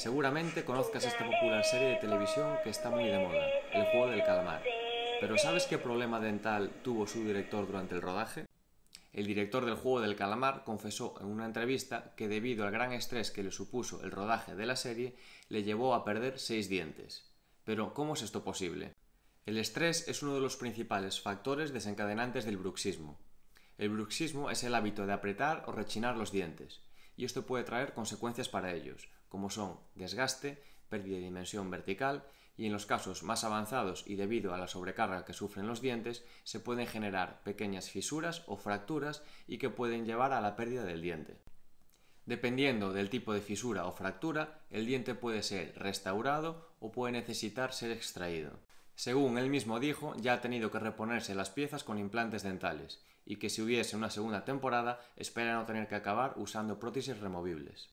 Seguramente conozcas esta popular serie de televisión que está muy de moda, El juego del calamar. Pero ¿sabes qué problema dental tuvo su director durante el rodaje? El director del juego del calamar confesó en una entrevista que debido al gran estrés que le supuso el rodaje de la serie, le llevó a perder seis dientes. Pero, ¿cómo es esto posible? El estrés es uno de los principales factores desencadenantes del bruxismo. El bruxismo es el hábito de apretar o rechinar los dientes y esto puede traer consecuencias para ellos, como son desgaste, pérdida de dimensión vertical y en los casos más avanzados y debido a la sobrecarga que sufren los dientes, se pueden generar pequeñas fisuras o fracturas y que pueden llevar a la pérdida del diente. Dependiendo del tipo de fisura o fractura, el diente puede ser restaurado o puede necesitar ser extraído. Según él mismo dijo, ya ha tenido que reponerse las piezas con implantes dentales, y que si hubiese una segunda temporada, espera no tener que acabar usando prótesis removibles.